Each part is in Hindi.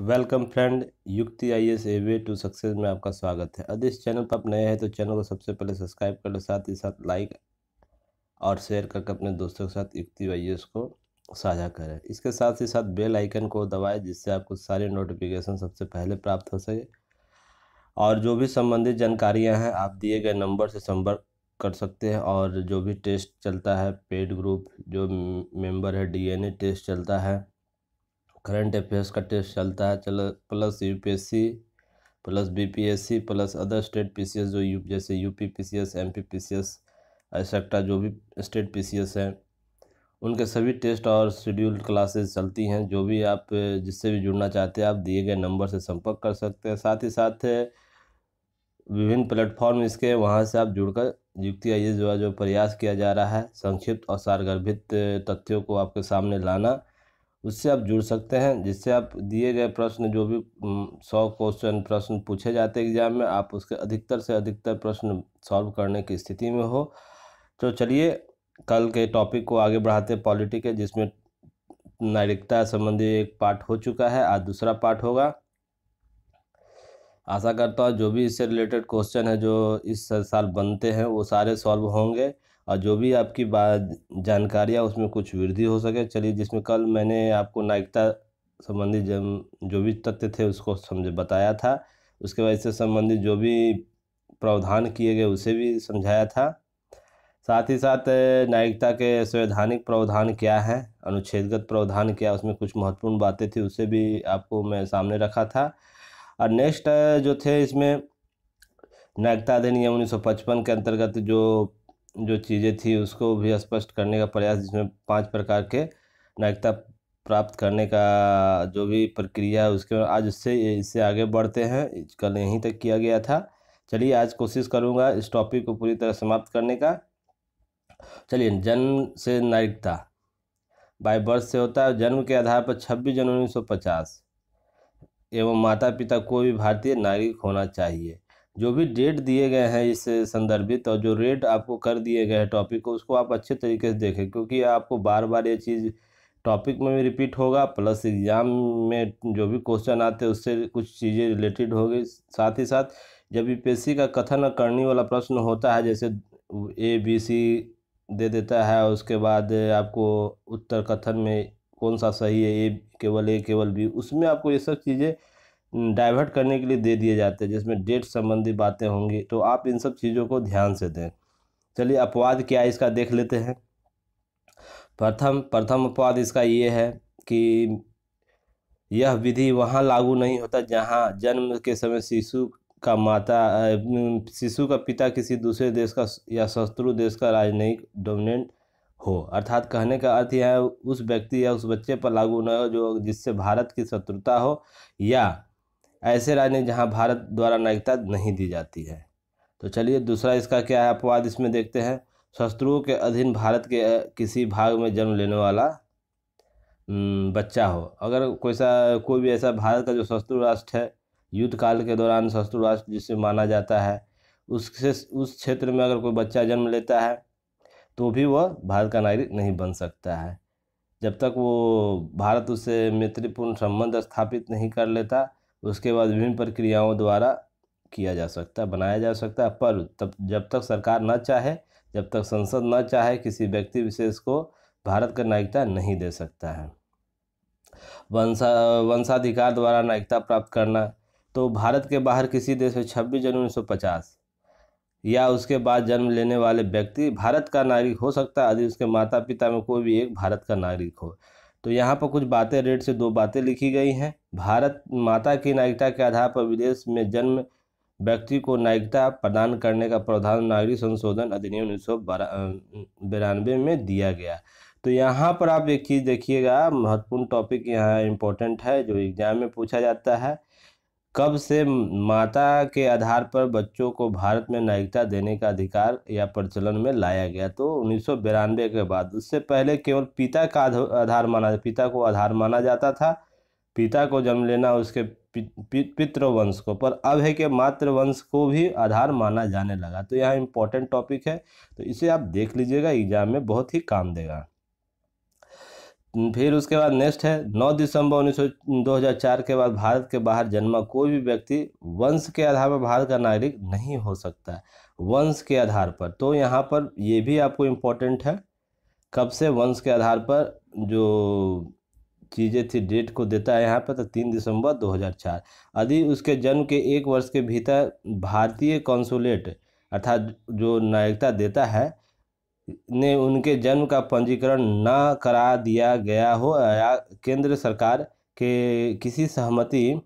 welcome friend Yukti I S a way to success में आपका स्वागत है यदि इस चैनल पर आप नए हैं तो चैनल को सबसे पहले सब्सक्राइब कर लो साथ ही साथ लाइक और शेयर करके अपने दोस्तों के साथ युक्ति आई एस को साझा करें इसके साथ ही साथ बेल आइकन को दबाएं जिससे आपको सारे नोटिफिकेशन सबसे पहले प्राप्त हो सके और जो भी संबंधित जानकारियाँ हैं आप दिए गए नंबर से संपर्क कर सकते हैं और जो भी टेस्ट चलता है पेड ग्रुप जो मेंबर है डीएनए टेस्ट चलता है करंट अफेयर्स का टेस्ट चलता है चल plus UPSC plus BPSC plus other state PCS जो यू जैसे UP PCS MP PCS etcetera जो भी स्टेट पीसीएस हैं उनके सभी टेस्ट और शेड्यूल्ड क्लासेस चलती हैं जो भी आप जिससे भी जुड़ना चाहते हैं आप दिए गए नंबर से संपर्क कर सकते हैं साथ ही साथ विभिन्न प्लेटफॉर्म इसके वहाँ से आप जुड़कर युक्ति आइए जो जो प्रयास किया जा रहा है संक्षिप्त और सारगर्भित तथ्यों को आपके सामने लाना उससे आप जुड़ सकते हैं जिससे आप दिए गए प्रश्न जो भी सौ क्वेश्चन प्रश्न पूछे जाते हैं एग्ज़ाम में आप उसके अधिकतर से अधिकतर प्रश्न सॉल्व करने की स्थिति में हो तो चलिए कल के टॉपिक को आगे बढ़ाते पॉलिटिक है जिसमें नागरिकता संबंधी एक पार्ट हो चुका है आज दूसरा पार्ट होगा आशा करता हूँ जो भी इससे रिलेटेड क्वेश्चन है जो इस साल बनते हैं वो सारे सॉल्व होंगे और जो भी आपकी बात जानकारियाँ उसमें कुछ वृद्धि हो सके चलिए जिसमें कल मैंने आपको नायिकता संबंधी जब जो भी तथ्य थे उसको समझे बताया था उसके बाद इससे संबंधित जो भी प्रावधान किए गए उसे भी समझाया था साथ ही साथ नायिकता के संवैधानिक प्रावधान क्या है अनुच्छेदगत प्रावधान क्या उसमें कुछ महत्वपूर्ण बातें थी उसे भी आपको मैं सामने रखा था और नेक्स्ट जो थे इसमें नायिकता अधिनियम उन्नीस के अंतर्गत जो जो चीज़ें थी उसको भी स्पष्ट करने का प्रयास जिसमें पांच प्रकार के नागरिकता प्राप्त करने का जो भी प्रक्रिया है उसके आज इससे इससे आगे बढ़ते हैं कल यहीं तक किया गया था चलिए आज कोशिश करूँगा इस टॉपिक को पूरी तरह समाप्त करने का चलिए जन्म से नागरिकता बाय बर्थ से होता है जन्म के आधार पर छब्बीस जनवरी उन्नीस एवं माता पिता कोई भी भारतीय नागरिक होना चाहिए जो भी डेट दिए गए हैं इस संदर्भित और जो रेट आपको कर दिए गए हैं टॉपिक को उसको आप अच्छे तरीके से देखें क्योंकि आपको बार बार ये चीज़ टॉपिक में भी रिपीट होगा प्लस एग्ज़ाम में जो भी क्वेश्चन आते हैं उससे कुछ चीज़ें रिलेटेड होगी साथ ही साथ जब यूपीएससी का कथन करनी वाला प्रश्न होता है जैसे ए बी सी दे देता है उसके बाद आपको उत्तर कथन में कौन सा सही है ए केवल ए केवल बी उसमें आपको ये सब चीज़ें डाइवर्ट करने के लिए दे दिए जाते हैं जिसमें डेट संबंधी बातें होंगी तो आप इन सब चीज़ों को ध्यान से दें चलिए अपवाद क्या है इसका देख लेते हैं प्रथम प्रथम अपवाद इसका ये है कि यह विधि वहाँ लागू नहीं होता जहाँ जन्म के समय शिशु का माता शिशु का पिता किसी दूसरे देश का या शत्रु देश का राजनयिक डोमिनेंट हो अर्थात कहने का अर्थ यह है उस व्यक्ति या उस बच्चे पर लागू न हो जो जिससे भारत की शत्रुता हो या ऐसे राज्य जहाँ भारत द्वारा नागरिकता नहीं दी जाती है तो चलिए दूसरा इसका क्या है अपवाद इसमें देखते हैं शत्रुओं के अधीन भारत के किसी भाग में जन्म लेने वाला बच्चा हो अगर कोई सा कोई भी ऐसा भारत का जो शत्रु राष्ट्र है युद्ध काल के दौरान शत्रु राष्ट्र जिसे माना जाता है उससे उस क्षेत्र में अगर कोई बच्चा जन्म लेता है तो भी वह भारत का नागरिक नहीं बन सकता है जब तक वो भारत उससे मैत्रीपूर्ण संबंध स्थापित नहीं कर लेता उसके बाद विभिन्न प्रक्रियाओं द्वारा किया जा सकता है बनाया जा सकता है पर तब जब तक सरकार न चाहे जब तक संसद न चाहे किसी व्यक्ति विशेष को भारत का नागरिकता नहीं दे सकता है वंशा वंशाधिकार द्वारा नागरिकता प्राप्त करना तो भारत के बाहर किसी देश में छब्बीस जनवरी उन्नीस या उसके बाद जन्म लेने वाले व्यक्ति भारत का नागरिक हो सकता है यदि उसके माता पिता में कोई भी एक भारत का नागरिक हो तो यहाँ पर कुछ बातें रेड से दो बातें लिखी गई हैं भारत माता की नायिकता के आधार पर विदेश में जन्म व्यक्ति को नायिकता प्रदान करने का प्रावधान नागरिक संशोधन अधिनियम उन्नीस सौ बिरानवे में दिया गया तो यहाँ पर आप एक चीज़ देखिएगा महत्वपूर्ण टॉपिक यहाँ इम्पोर्टेंट है जो एग्जाम में पूछा जाता है कब से माता के आधार पर बच्चों को भारत में नागरिकता देने का अधिकार या प्रचलन में लाया गया तो उन्नीस के बाद उससे पहले केवल पिता का आधार माना पिता को आधार माना जाता था पिता को जन्म लेना उसके पितृवंश को पर अब है कि मातृवंश को भी आधार माना जाने लगा तो यह इम्पोर्टेंट टॉपिक है तो इसे आप देख लीजिएगा एग्जाम में बहुत ही काम देगा फिर उसके बाद नेक्स्ट है 9 दिसंबर उन्नीस चार के बाद भारत के बाहर जन्मा कोई भी व्यक्ति वंश के आधार पर भारत का नागरिक नहीं हो सकता है वंश के आधार पर तो यहाँ पर ये भी आपको इम्पोर्टेंट है कब से वंश के आधार पर जो चीज़ें थी डेट को देता है यहाँ पर तो तीन दिसंबर 2004 यदि उसके जन्म के एक वर्ष के भीतर भारतीय कॉन्सुलेट अर्थात जो नागरिकता देता है ने उनके जन्म का पंजीकरण न करा दिया गया हो या केंद्र सरकार के किसी सहमति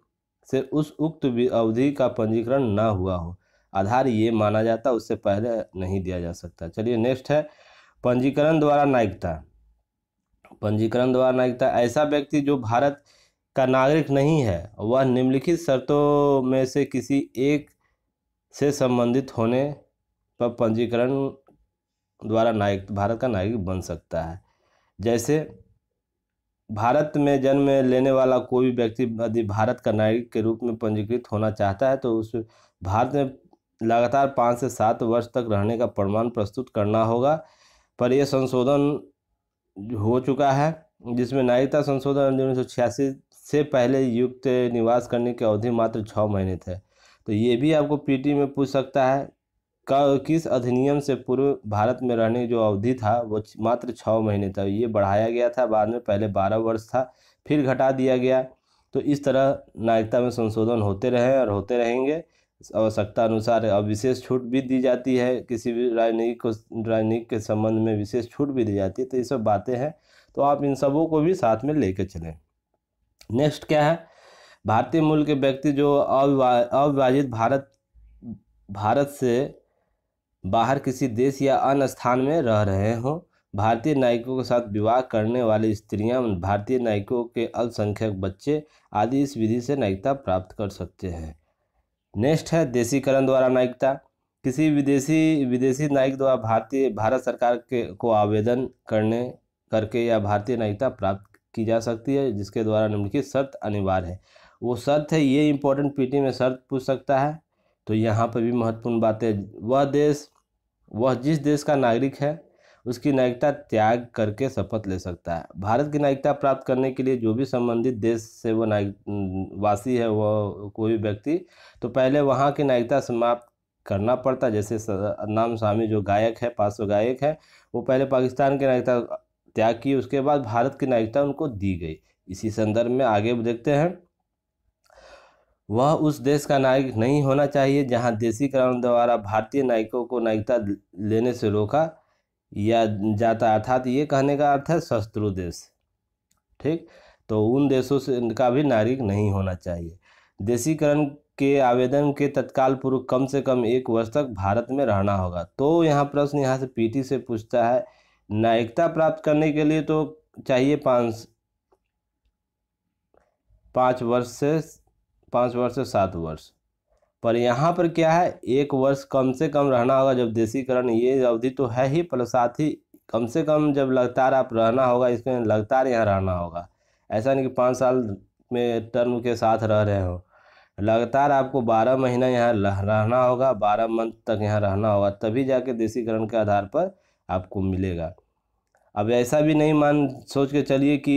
से उस उक्त अवधि का पंजीकरण न हुआ हो आधार ये माना जाता उससे पहले नहीं दिया जा सकता चलिए नेक्स्ट है पंजीकरण द्वारा नायिकता पंजीकरण द्वारा नायिकता ऐसा व्यक्ति जो भारत का नागरिक नहीं है वह निम्नलिखित शर्तों में से किसी एक से संबंधित होने पर पंजीकरण द्वारा नायक भारत का नागरिक बन सकता है जैसे भारत में जन्म लेने वाला कोई भी व्यक्ति यदि भारत का नागरिक के रूप में पंजीकृत होना चाहता है तो उस भारत में लगातार पाँच से सात वर्ष तक रहने का प्रमाण प्रस्तुत करना होगा पर यह संशोधन हो चुका है जिसमें नागरिकता संशोधन उन्नीस से पहले युक्त निवास करने की अवधि मात्र छः महीने थे तो ये भी आपको पीटी में पूछ सकता है का किस अधिनियम से पूर्व भारत में रहने की जो अवधि था वो मात्र छः महीने था ये बढ़ाया गया था बाद में पहले बारह वर्ष था फिर घटा दिया गया तो इस तरह नागरिकता में संशोधन होते रहे और होते रहेंगे आवश्यकता अनुसार अब विशेष छूट भी दी जाती है किसी भी राजनीतिक को राजनीतिक के संबंध में विशेष छूट भी दी जाती है तो ये सब बातें हैं तो आप इन सबों को भी साथ में लेकर चलें नेक्स्ट क्या है भारतीय मूल के व्यक्ति जो अविवाहित भारत भारत से बाहर किसी देश या अन्य स्थान में रह रहे हों भारतीय नायकों के साथ विवाह करने वाली स्त्रियां भारतीय नायकों के अल्पसंख्यक बच्चे आदि इस विधि से नायिकता प्राप्त कर सकते हैं नेक्स्ट है देसीकरण द्वारा नायिकता किसी विदेशी विदेशी नायक द्वारा भारतीय भारत सरकार के को आवेदन करने करके या भारतीय नायिकता प्राप्त की जा सकती है जिसके द्वारा निम्नलिखित शर्त अनिवार्य है वो शर्त है ये इम्पोर्टेंट पीटी में शर्त पूछ सकता है तो यहाँ पर भी महत्वपूर्ण बात है वह देश वह जिस देश का नागरिक है उसकी नागरिकता त्याग करके शपथ ले सकता है भारत की नागरिकता प्राप्त करने के लिए जो भी संबंधित देश से वो नाग वासी है वह कोई भी व्यक्ति तो पहले वहाँ की नागरिकता समाप्त करना पड़ता जैसे नाम स्वामी जो गायक है पार्श्व गायक है वो पहले पाकिस्तान की नागरिकता त्याग की उसके बाद भारत की नागरिकता उनको दी गई इसी संदर्भ में आगे देखते हैं वह उस देश का नागरिक नहीं होना चाहिए जहां देसी कानून द्वारा भारतीय नागरिकों को नागरिकता लेने से रोका या जाता अर्थात ये कहने का अर्थ है शत्रु देश ठीक तो उन देशों से का भी नागरिक नहीं होना चाहिए देसीकरण के आवेदन के तत्काल पूर्व कम से कम एक वर्ष तक भारत में रहना होगा तो यहाँ प्रश्न यहाँ से पीटी से पूछता है नायिकता प्राप्त करने के लिए तो चाहिए पाँच पाँच वर्ष से पाँच वर्ष से सात वर्ष पर यहाँ पर क्या है एक वर्ष कम से कम रहना होगा जब देसीकरण ये अवधि तो है ही पर साथ ही कम से कम जब लगातार आप रहना होगा इसमें लगातार यहाँ रहना होगा ऐसा नहीं कि पाँच साल में टर्म के साथ रह रहे हो लगातार आपको बारह महीना यहाँ रहना होगा बारह मंथ तक यहाँ रहना होगा तभी जाके देसीकरण के आधार पर आपको मिलेगा अब ऐसा भी नहीं मान सोच के चलिए कि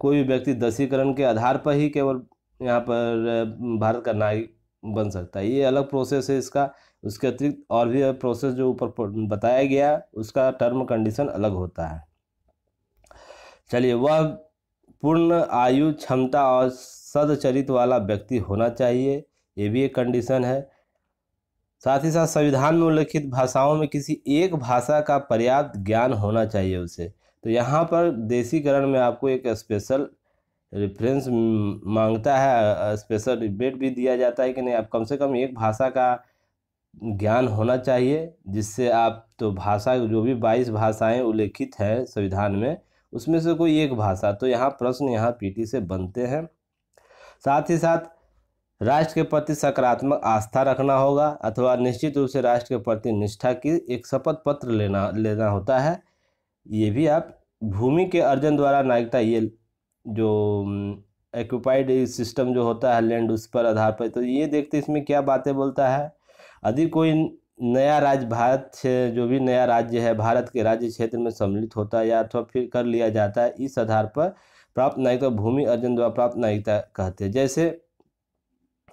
कोई भी व्यक्ति दसीकरण के आधार पर ही केवल यहाँ पर भारत का नागरिक बन सकता है ये अलग प्रोसेस है इसका उसके अतिरिक्त और भी प्रोसेस जो ऊपर बताया गया उसका टर्म कंडीशन अलग होता है चलिए वह पूर्ण आयु क्षमता और सदचरित वाला व्यक्ति होना चाहिए ये भी एक कंडीशन है साथ ही साथ संविधान में उल्लिखित भाषाओं में किसी एक भाषा का पर्याप्त ज्ञान होना चाहिए उसे तो यहाँ पर देसीकरण में आपको एक स्पेशल रेफरेंस मांगता है स्पेशल डिबेट भी दिया जाता है कि नहीं आप कम से कम एक भाषा का ज्ञान होना चाहिए जिससे आप तो भाषा जो भी बाईस भाषाएं उल्लेखित है संविधान में उसमें से कोई एक भाषा तो यहाँ प्रश्न यहाँ पीटी से बनते हैं साथ ही साथ राष्ट्र के प्रति सकारात्मक आस्था रखना होगा अथवा निश्चित रूप से राष्ट्र के प्रति निष्ठा की एक शपथ पत्र लेना लेना होता है ये भी आप भूमि के अर्जन द्वारा नागरिकता ये जो एक्यूपाइड सिस्टम जो होता है लैंड उस पर आधार पर तो ये देखते इसमें क्या बातें बोलता है यदि कोई नया राज्य भारत जो भी नया राज्य है भारत के राज्य क्षेत्र में सम्मिलित होता है या अथवा फिर कर लिया जाता है इस आधार पर प्राप्त नागरिकता भूमि अर्जन द्वारा प्राप्त नागरिकता कहते हैं जैसे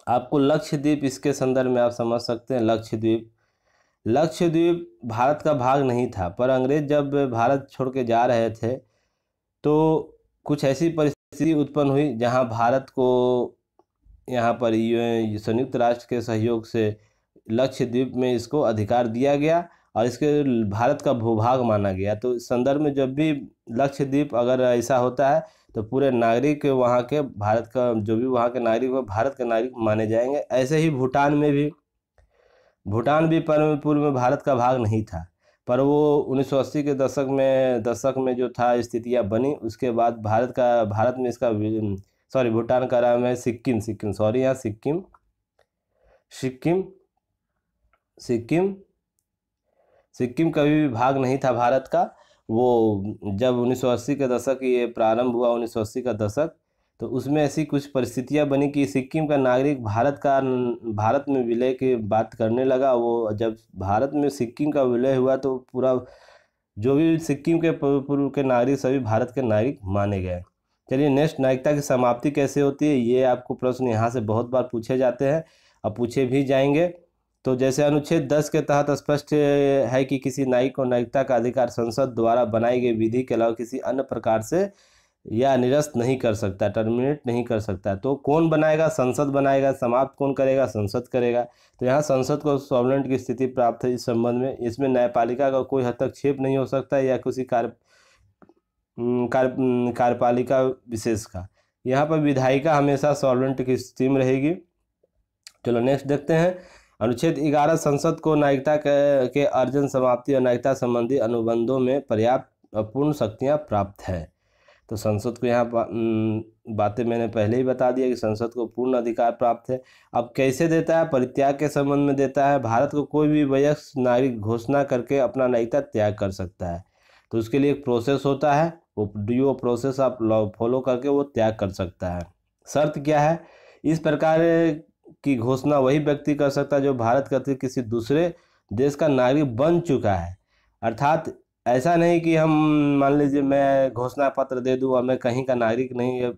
आपको लक्षद्वीप इसके संदर्भ में आप समझ सकते हैं लक्षद्वीप लक्षद्वीप भारत का भाग नहीं था पर अंग्रेज जब भारत छोड़ के जा रहे थे तो कुछ ऐसी परिस्थिति उत्पन्न हुई जहां भारत को यहां पर संयुक्त राष्ट्र के सहयोग से लक्षद्वीप में इसको अधिकार दिया गया और इसके भारत का भूभाग माना गया तो इस संदर्भ में जब भी लक्षद्वीप अगर ऐसा होता है तो पूरे नागरिक वहाँ के भारत का जो भी वहाँ के नागरिक वो भारत के नागरिक माने जाएंगे ऐसे ही भूटान में भी भूटान भी पूर्व में भारत का भाग नहीं था पर वो 1980 के दशक में दशक में जो था स्थितियाँ बनी उसके बाद भारत का भारत में इसका सॉरी भूटान का नाम है सिक्किम सिक्किम सॉरी यहाँ सिक्किम सिक्किम सिक्किम सिक्किम कभी भी भाग नहीं था भारत का वो जब 1980 के दशक ये प्रारंभ हुआ 1980 का दशक तो उसमें ऐसी कुछ परिस्थितियां बनी कि सिक्किम का नागरिक भारत का भारत में विलय की बात करने लगा वो जब भारत में सिक्किम का विलय हुआ तो पूरा जो भी सिक्किम के पूर्व के नागरिक सभी भारत के नागरिक माने गए चलिए नेक्स्ट नागरिकता की समाप्ति कैसे होती है ये आपको प्रश्न यहाँ से बहुत बार पूछे जाते हैं और पूछे भी जाएंगे तो जैसे अनुच्छेद दस के तहत स्पष्ट है कि किसी नागरिक को नागरिकता का अधिकार संसद द्वारा बनाई गई विधि के अलावा किसी अन्य प्रकार से या निरस्त नहीं कर सकता टर्मिनेट नहीं कर सकता तो कौन बनाएगा संसद बनाएगा समाप्त कौन करेगा संसद करेगा तो यहाँ संसद को सॉवलेंट की स्थिति प्राप्त है इस संबंध में इसमें न्यायपालिका का कोई हस्तक्षेप नहीं हो सकता या किसी कार्य कार्यपालिका विशेष का यहाँ पर विधायिका हमेशा सॉल्वेंट की स्थिति में रहेगी चलो नेक्स्ट देखते हैं अनुच्छेद ग्यारह संसद को नायिकता के अर्जन समाप्ति और नायिकता संबंधी अनुबंधों में पर्याप्त पूर्ण शक्तियाँ प्राप्त है तो संसद को यहाँ बा, बातें मैंने पहले ही बता दिया कि संसद को पूर्ण अधिकार प्राप्त है अब कैसे देता है परित्याग के संबंध में देता है भारत को कोई भी वयस्क नागरिक घोषणा करके अपना नागरिकता त्याग कर सकता है तो उसके लिए एक प्रोसेस होता है वो ड्यू प्रोसेस आप फॉलो करके वो त्याग कर सकता है शर्त क्या है इस प्रकार की घोषणा वही व्यक्ति कर सकता है जो भारत के किसी दूसरे देश का नागरिक बन चुका है अर्थात ऐसा नहीं कि हम मान लीजिए मैं घोषणा पत्र दे दूँ और मैं कहीं का नागरिक नहीं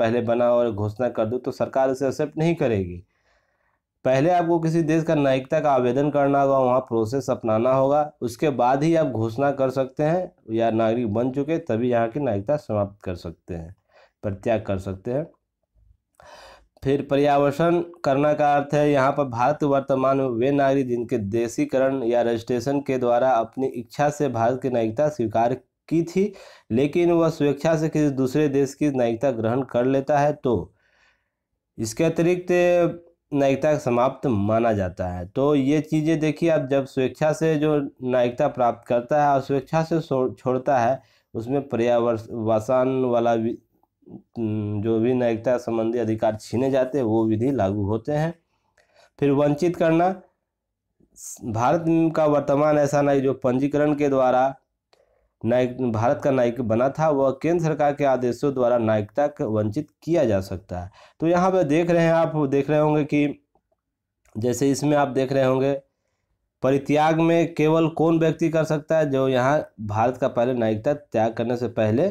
पहले बना और घोषणा कर दूँ तो सरकार उसे एक्सेप्ट नहीं करेगी पहले आपको किसी देश का नागरिकता का आवेदन करना होगा वहाँ प्रोसेस अपनाना होगा उसके बाद ही आप घोषणा कर सकते हैं या नागरिक बन चुके तभी यहाँ की नागरिकता समाप्त कर सकते हैं प्रत्याग कर सकते हैं फिर पर्यावरण करना का अर्थ है यहाँ पर भारत वर्तमान में वे नागरिक जिनके देशीकरण या रजिस्ट्रेशन के द्वारा अपनी इच्छा से भारत की नागरिकता स्वीकार की थी लेकिन वह स्वेच्छा से किसी दूसरे देश की नागरिकता ग्रहण कर लेता है तो इसके अतिरिक्त नायिकता समाप्त माना जाता है तो ये चीज़ें देखिए आप जब स्वेच्छा से जो नायिकता प्राप्त करता है और स्वेच्छा से छोड़ता है उसमें पर्यावरण पर्यावसन वाला जो भी नैतिकता संबंधी अधिकार छीने जाते हैं वो विधि लागू होते हैं फिर वंचित करना भारत का वर्तमान ऐसा नहीं जो पंजीकरण के द्वारा नायक भारत का नायक बना था वह केंद्र सरकार के आदेशों द्वारा नायकता वंचित किया जा सकता है तो यहाँ पर देख रहे हैं आप देख रहे होंगे कि जैसे इसमें आप देख रहे होंगे परित्याग में केवल कौन व्यक्ति कर सकता है जो यहाँ भारत का पहले नायिकता त्याग करने से पहले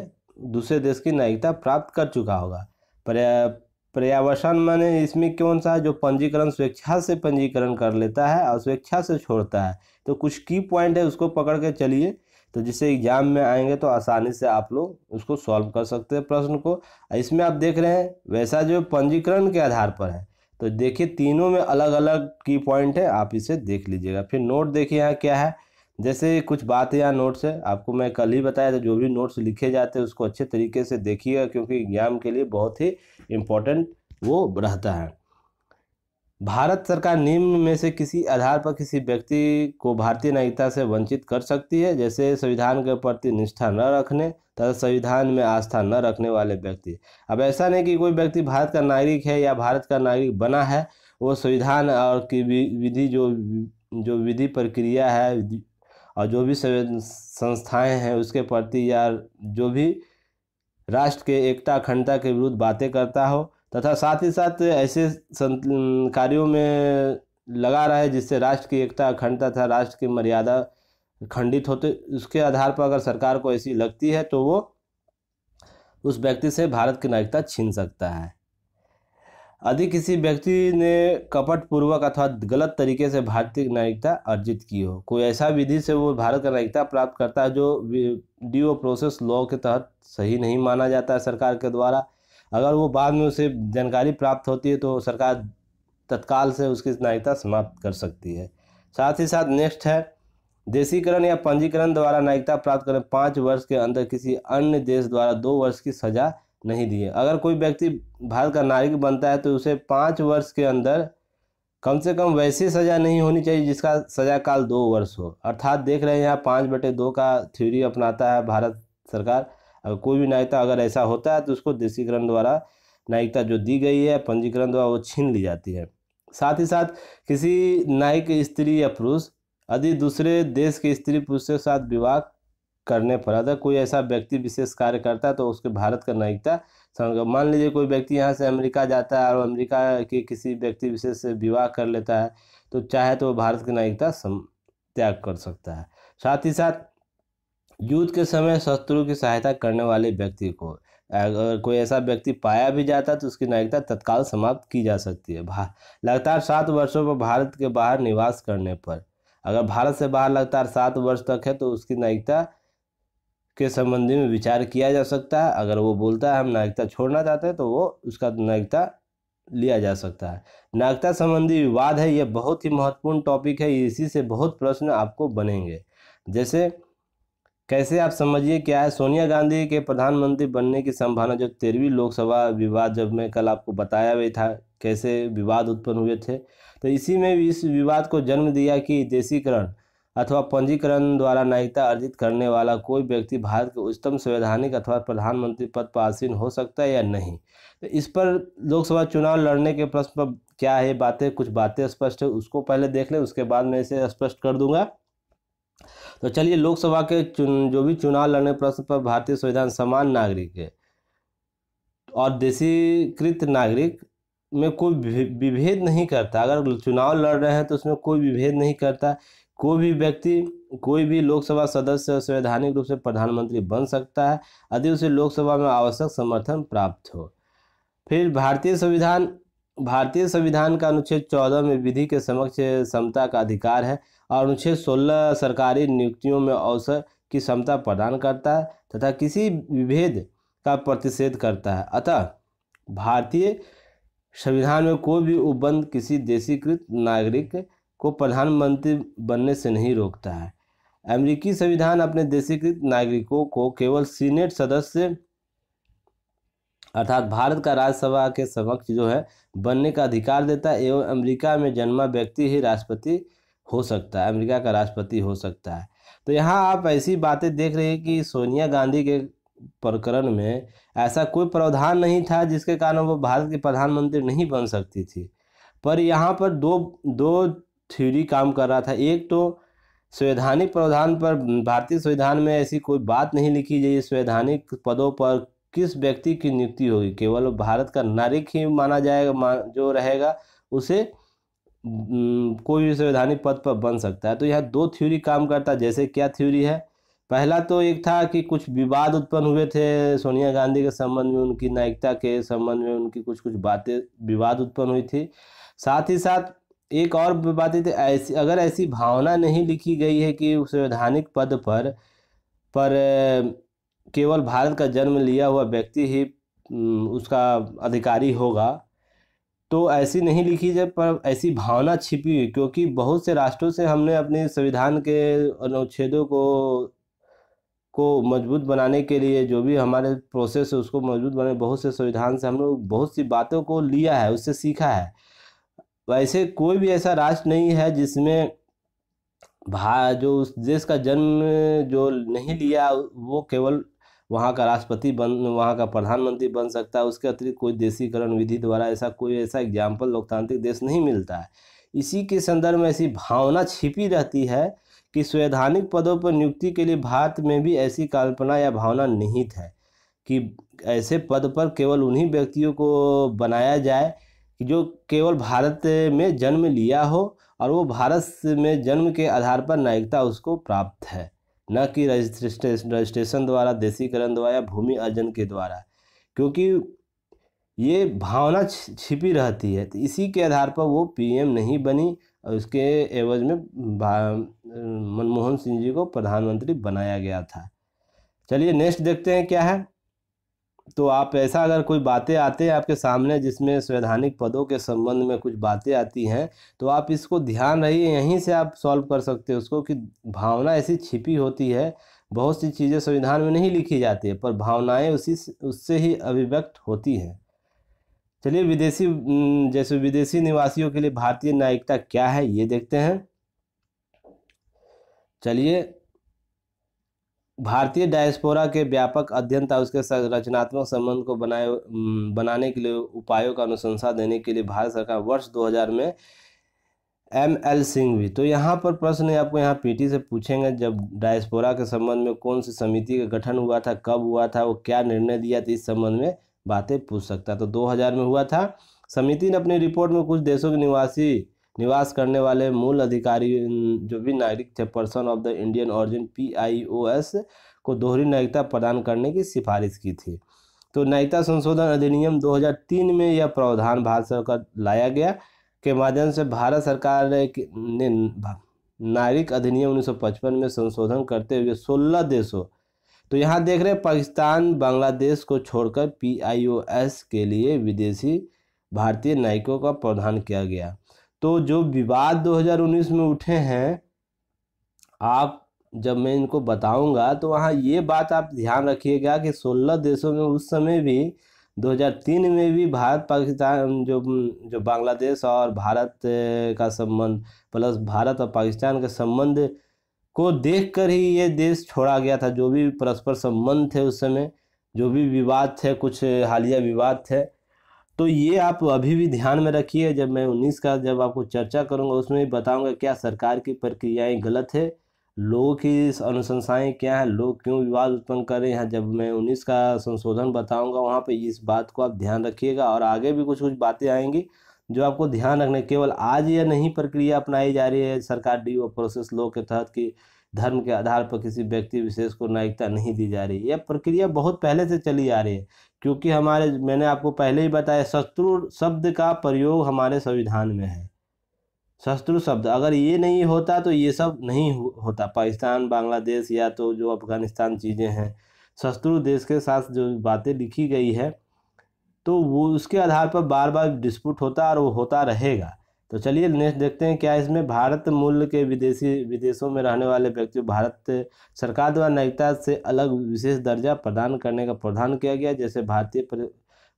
दूसरे देश की नागरिकता प्राप्त कर चुका होगा पर्या माने इसमें कौन सा है जो पंजीकरण स्वेच्छा से पंजीकरण कर लेता है और स्वेच्छा से छोड़ता है तो कुछ की पॉइंट है उसको पकड़ के चलिए तो जिससे एग्जाम में आएंगे तो आसानी से आप लोग उसको सॉल्व कर सकते हैं प्रश्न को इसमें आप देख रहे हैं वैसा जो पंजीकरण के आधार पर है तो देखिए तीनों में अलग अलग की पॉइंट है आप इसे देख लीजिएगा फिर नोट देखिए यहाँ क्या है जैसे कुछ बात या नोट्स है आपको मैं कल ही बताया था जो भी नोट्स लिखे जाते हैं उसको अच्छे तरीके से देखिएगा क्योंकि एग्जाम के लिए बहुत ही इम्पोर्टेंट वो रहता है भारत सरकार निम्न में से किसी आधार पर किसी व्यक्ति को भारतीय नागरिकता से वंचित कर सकती है जैसे संविधान के प्रति निष्ठा न रखने तथा संविधान में आस्था न रखने वाले व्यक्ति अब ऐसा नहीं कि कोई व्यक्ति भारत का नागरिक है या भारत का नागरिक बना है वो संविधान और की विधि जो जो विधि प्रक्रिया है और जो भी संस्थाएं हैं उसके प्रति या जो भी राष्ट्र के एकता अखंडता के विरुद्ध बातें करता हो तथा साथ ही साथ ऐसे कार्यों में लगा रहे जिससे राष्ट्र की एकता अखंडता तथा राष्ट्र की मर्यादा खंडित होते उसके आधार पर अगर सरकार को ऐसी लगती है तो वो उस व्यक्ति से भारत की नागरिकता छीन सकता है यदि किसी व्यक्ति ने कपटपूर्वक अथवा गलत तरीके से भारतीय नागरिकता अर्जित की हो कोई ऐसा विधि से वो भारत का नागरिकता प्राप्त करता है जो ड्यू प्रोसेस लॉ के तहत सही नहीं माना जाता है सरकार के द्वारा अगर वो बाद में उसे जानकारी प्राप्त होती है तो सरकार तत्काल से उसकी नागरिकता समाप्त कर सकती है साथ ही साथ नेक्स्ट है देशीकरण या पंजीकरण द्वारा नागरिकता प्राप्त करें पाँच वर्ष के अंदर किसी अन्य देश द्वारा दो वर्ष की सजा नहीं दिए अगर कोई व्यक्ति भारत का नागरिक बनता है तो उसे पाँच वर्ष के अंदर कम से कम वैसी सज़ा नहीं होनी चाहिए जिसका सज़ा काल दो वर्ष हो अर्थात देख रहे हैं यहाँ पाँच बटे दो का थ्योरी अपनाता है भारत सरकार अगर कोई भी नायिकता अगर ऐसा होता है तो उसको देशीकरण द्वारा नायिकता जो दी गई है पंजीकरण द्वारा वो छीन ली जाती है साथ ही साथ किसी नायिक स्त्री या पुरुष यदि दूसरे देश के स्त्री पुरुष के साथ विवाह करने पर अगर कोई ऐसा व्यक्ति विशेष कार्य करता है तो उसके भारत का नागरिकता मान लीजिए कोई व्यक्ति यहाँ से अमेरिका जाता है और अमेरिका के किसी व्यक्ति विशेष से विवाह कर लेता है तो चाहे तो वह भारत की नागरिकता त्याग कर सकता है साथ ही साथ युद्ध के समय शत्रु की सहायता करने वाले व्यक्ति को अगर कोई ऐसा व्यक्ति पाया भी जाता तो उसकी नागरिकता तत्काल समाप्त की जा सकती है लगातार सात वर्षों पर भारत के बाहर निवास करने पर अगर भारत से बाहर लगातार सात वर्ष तक है तो उसकी नागरिकता के संबंध में विचार किया जा सकता है अगर वो बोलता है हम नागरिकता छोड़ना चाहते हैं तो वो उसका नागरिकता लिया जा सकता है नागरिकता संबंधी विवाद है यह बहुत ही महत्वपूर्ण टॉपिक है इसी से बहुत प्रश्न आपको बनेंगे जैसे कैसे आप समझिए क्या है सोनिया गांधी के प्रधानमंत्री बनने की संभावना जो तेरहवीं लोकसभा विवाद जब मैं कल आपको बताया भी था कैसे विवाद उत्पन्न हुए थे तो इसी में इस विवाद को जन्म दिया कि देशीकरण अथवा पंजीकरण द्वारा नागरिकता अर्जित करने वाला कोई व्यक्ति भारत के उच्चतम संवैधानिक अथवा प्रधानमंत्री पद पर आसीन हो सकता है या नहीं तो इस पर लोकसभा चुनाव लड़ने के प्रश्न पर क्या है बातें कुछ बातें स्पष्ट है उसको पहले देख लें उसके बाद मैं इसे स्पष्ट कर दूंगा तो चलिए लोकसभा के चुन जो भी चुनाव लड़ने प्रश्न पर भारतीय संविधान समान नागरिक है और देशीकृत नागरिक में कोई विभेद नहीं करता अगर चुनाव लड़ रहे हैं तो उसमें कोई विभेद नहीं करता कोई भी व्यक्ति कोई भी लोकसभा सदस्य संवैधानिक रूप से प्रधानमंत्री बन सकता है यदि उसे लोकसभा में आवश्यक समर्थन प्राप्त हो फिर भारतीय संविधान भारतीय संविधान का अनुच्छेद चौदह में विधि के समक्ष समता का अधिकार है और अनुच्छेद सोलह सरकारी नियुक्तियों में अवसर की क्षमता प्रदान करता है तथा किसी विभेद का प्रतिषेध करता है अतः भारतीय संविधान में कोई भी उपबंध किसी देशीकृत नागरिक को प्रधानमंत्री बनने से नहीं रोकता है अमेरिकी संविधान अपने देशीकृत नागरिकों को केवल सीनेट सदस्य अर्थात भारत का राज्यसभा के समक्ष जो है बनने का अधिकार देता है एवं अमेरिका में जन्मा व्यक्ति ही राष्ट्रपति हो सकता है अमेरिका का राष्ट्रपति हो सकता है तो यहाँ आप ऐसी बातें देख रहे हैं कि सोनिया गांधी के प्रकरण में ऐसा कोई प्रावधान नहीं था जिसके कारण वो भारत की प्रधानमंत्री नहीं बन सकती थी पर यहाँ पर दो दो थ्योरी काम कर रहा था एक तो संवैधानिक प्रावधान पर भारतीय संविधान में ऐसी कोई बात नहीं लिखी गई संवैधानिक पदों पर किस व्यक्ति की नियुक्ति होगी केवल भारत का नागरिक ही माना जाएगा मान जो रहेगा उसे कोई भी संवैधानिक पद पर बन सकता है तो यह दो थ्योरी काम करता है जैसे क्या थ्योरी है पहला तो एक था कि कुछ विवाद उत्पन्न हुए थे सोनिया गांधी के संबंध में उनकी नायिकता के संबंध में उनकी कुछ कुछ बातें विवाद उत्पन्न हुई थी साथ ही साथ एक और बातें थी ऐसी अगर ऐसी भावना नहीं लिखी गई है कि संवैधानिक पद पर पर केवल भारत का जन्म लिया हुआ व्यक्ति ही उसका अधिकारी होगा तो ऐसी नहीं लिखी जब पर ऐसी भावना छिपी हुई क्योंकि बहुत से राष्ट्रों से हमने अपने संविधान के अनुच्छेदों को को मजबूत बनाने के लिए जो भी हमारे प्रोसेस है उसको मजबूत बनाने बहुत से संविधान से हम लोग बहुत सी बातों को लिया है उससे सीखा है वैसे कोई भी ऐसा राष्ट्र नहीं है जिसमें भा जो उस देश का जन्म जो नहीं लिया वो केवल वहाँ का राष्ट्रपति बन वहाँ का प्रधानमंत्री बन सकता है उसके अतिरिक्त कोई देशीकरण विधि द्वारा ऐसा कोई ऐसा एग्जाम्पल लोकतांत्रिक देश नहीं मिलता है इसी के संदर्भ में ऐसी भावना छिपी रहती है कि संवैधानिक पदों पर नियुक्ति के लिए भारत में भी ऐसी कल्पना या भावना निहित है कि ऐसे पद पर केवल उन्हीं व्यक्तियों को बनाया जाए कि जो केवल भारत में जन्म लिया हो और वो भारत में जन्म के आधार पर नायिकता उसको प्राप्त है न कि रजिस्ट्रेशन रजिस्ट्रेशन द्वारा देशीकरण द्वारा या भूमि अर्जन के द्वारा क्योंकि ये भावना छिपी रहती है तो इसी के आधार पर वो पीएम नहीं बनी और उसके एवज में मनमोहन सिंह जी को प्रधानमंत्री बनाया गया था चलिए नेक्स्ट देखते हैं क्या है तो आप ऐसा अगर कोई बातें आते हैं आपके सामने जिसमें संवैधानिक पदों के संबंध में कुछ बातें आती हैं तो आप इसको ध्यान रहिए यहीं से आप सॉल्व कर सकते हो उसको कि भावना ऐसी छिपी होती है बहुत सी चीज़ें संविधान में नहीं लिखी जाती है पर भावनाएं उसी उससे ही अभिव्यक्त होती हैं चलिए विदेशी जैसे विदेशी निवासियों के लिए भारतीय नायिकता क्या है ये देखते हैं चलिए भारतीय डायस्पोरा के व्यापक अध्ययन तथा उसके रचनात्मक संबंध को बनाए बनाने के लिए उपायों का अनुशंसा देने के लिए भारत सरकार वर्ष 2000 में एम एल सिंह भी तो यहाँ पर प्रश्न आपको यहाँ पीटी से पूछेंगे जब डायस्पोरा के संबंध में कौन सी समिति का गठन हुआ था कब हुआ था वो क्या निर्णय दिया था इस संबंध में बातें पूछ सकता तो दो में हुआ था समिति ने अपनी रिपोर्ट में कुछ देशों के निवासी निवास करने वाले मूल अधिकारी जो भी नागरिक थे person of the Indian origin P को दोहरी नागरिकता प्रदान करने की सिफारिश की थी तो नागरिकता संशोधन अधिनियम 2003 में यह प्रावधान भारत सरकार लाया गया के माध्यम से भारत सरकार ने नागरिक अधिनियम 1955 में संशोधन करते हुए 16 देशों तो यहाँ देख रहे हैं पाकिस्तान बांग्लादेश को छोड़कर पी के लिए विदेशी भारतीय नायकों का प्रावधान किया गया तो जो विवाद 2019 में उठे हैं आप जब मैं इनको बताऊंगा तो वहाँ ये बात आप ध्यान रखिएगा कि 16 देशों में उस समय भी 2003 में भी भारत पाकिस्तान जो जो बांग्लादेश और भारत का संबंध प्लस भारत और पाकिस्तान के संबंध को देखकर ही ये देश छोड़ा गया था जो भी परस्पर संबंध थे उस समय जो भी विवाद थे कुछ हालिया विवाद थे तो ये आप अभी भी ध्यान में रखिए जब मैं 19 का जब आपको चर्चा करूंगा उसमें भी बताऊंगा क्या सरकार की प्रक्रियाएं गलत है लोगों की अनुशंसाएँ क्या हैं लोग क्यों विवाद उत्पन्न कर रहे हैं जब मैं उन्नीस का संशोधन बताऊंगा वहाँ पे इस बात को आप ध्यान रखिएगा और आगे भी कुछ कुछ बातें आएंगी जो आपको ध्यान रखना केवल आज यह नहीं प्रक्रिया अपनाई जा रही है सरकार डी प्रोसेस लो के तहत की धर्म के आधार पर किसी व्यक्ति विशेष को नायिकता नहीं दी जा रही यह प्रक्रिया बहुत पहले से चली आ रही है क्योंकि हमारे मैंने आपको पहले ही बताया शत्रु शब्द का प्रयोग हमारे संविधान में है शत्रु शब्द अगर ये नहीं होता तो ये सब नहीं होता पाकिस्तान बांग्लादेश या तो जो अफगानिस्तान चीज़ें हैं शत्रु देश के साथ जो बातें लिखी गई है तो वो उसके आधार पर बार बार डिस्प्यूट होता और वो होता रहेगा तो चलिए नेक्स्ट देखते हैं क्या इसमें भारत मूल्य के विदेशी विदेशों में रहने वाले व्यक्ति भारत सरकार द्वारा नागरिकता से अलग विशेष दर्जा प्रदान करने का प्रावधान किया गया जैसे भारतीय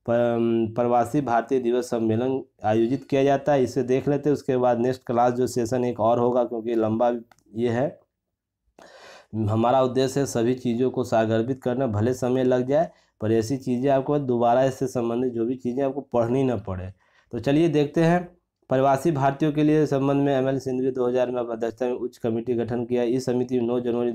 प्रवासी भारतीय दिवस सम्मेलन आयोजित किया जाता है इसे देख लेते हैं उसके बाद नेक्स्ट क्लास जो सेशन एक और होगा क्योंकि लंबा ये है हमारा उद्देश्य है सभी चीज़ों को सागर्भित करना भले समय लग जाए पर ऐसी चीज़ें आपको दोबारा इससे संबंधित जो भी चीज़ें आपको पढ़नी ना पड़े तो चलिए देखते हैं प्रवासी भारतीयों के लिए संबंध में एम एल सिंधवी दो हजार में अध्यक्षता में उच्च कमेटी गठन किया इस समिति में नौ जनवरी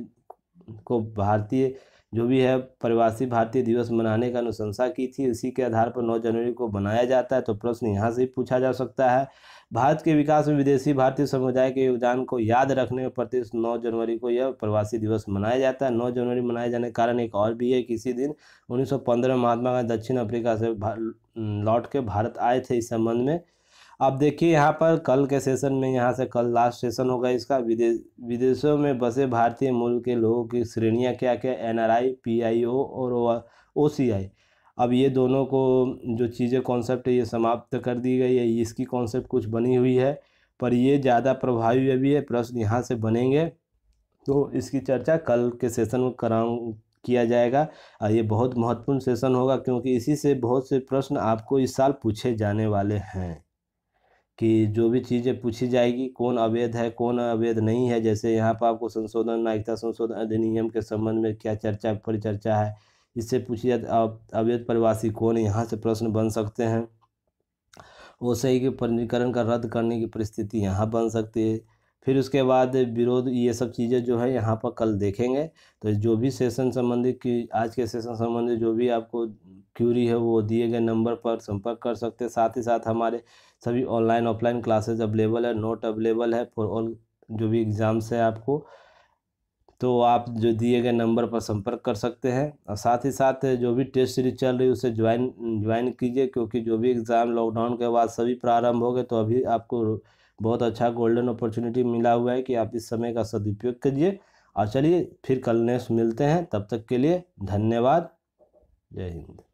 को भारतीय जो भी है प्रवासी भारतीय दिवस मनाने का अनुशंसा की थी इसी के आधार पर 9 जनवरी को मनाया जाता है तो प्रश्न यहाँ से पूछा जा सकता है भारत के विकास में विदेशी भारतीय समुदाय के योगदान को याद रखने में प्रति 9 जनवरी को यह प्रवासी दिवस मनाया जाता है 9 जनवरी मनाए जाने का कारण एक और भी है कि इसी दिन 1915 में महात्मा गांधी दक्षिण अफ्रीका से लौट के भारत आए थे इस संबंध में अब देखिए यहाँ पर कल के सेशन में यहाँ से कल लास्ट सेशन होगा इसका विदेश विदेशों में बसे भारतीय मूल के लोगों की श्रेणियाँ क्या क्या N R I P I O और ओ सी आई अब ये दोनों को जो चीज़ें कॉन्सेप्ट है ये समाप्त कर दी गई है इसकी कॉन्सेप्ट कुछ बनी हुई है पर ये ज़्यादा प्रभावी अभी है प्रश्न यहाँ से बनेंगे तो इसकी चर्चा कल के सेशन में कराऊँ किया जाएगा और ये बहुत महत्वपूर्ण सेशन होगा क्योंकि इसी से बहुत से प्रश्न आपको इस साल पूछे जाने वाले हैं कि जो भी चीज़ें पूछी जाएगी कौन अवैध है कौन अवैध नहीं है जैसे यहाँ पर आपको संशोधन नागरिकता संशोधन अधिनियम के संबंध में क्या चर्चा परिचर्चा है इससे पूछी जाती अवैध प्रवासी कौन यहाँ से प्रश्न बन सकते हैं वैसे ही के पंजीकरण का रद्द करने की परिस्थिति यहाँ बन सकती है फिर उसके बाद विरोध ये सब चीज़ें जो है यहाँ पर कल देखेंगे तो जो भी सेशन संबंधित की आज के सेशन संबंधित जो भी आपको क्यूरी है वो दिए गए नंबर पर संपर्क कर सकते हैं साथ ही साथ हमारे सभी ऑनलाइन ऑफलाइन क्लासेज अवेलेबल है नोट अवेलेबल है फॉर ऑल जो भी एग्ज़ाम्स है आपको तो आप जो दिए गए नंबर पर संपर्क कर सकते हैं और साथ ही साथ जो भी टेस्ट सीरीज चल रही है उसे ज्वाइन ज्वाइन कीजिए क्योंकि जो भी एग्ज़ाम लॉकडाउन के बाद सभी प्रारंभ हो गए तो अभी आपको बहुत अच्छा गोल्डन अपॉर्चुनिटी मिला हुआ है कि आप इस समय का सदुपयोग करिए और चलिए फिर कल नेक्स्ट मिलते हैं तब तक के लिए धन्यवाद जय हिंद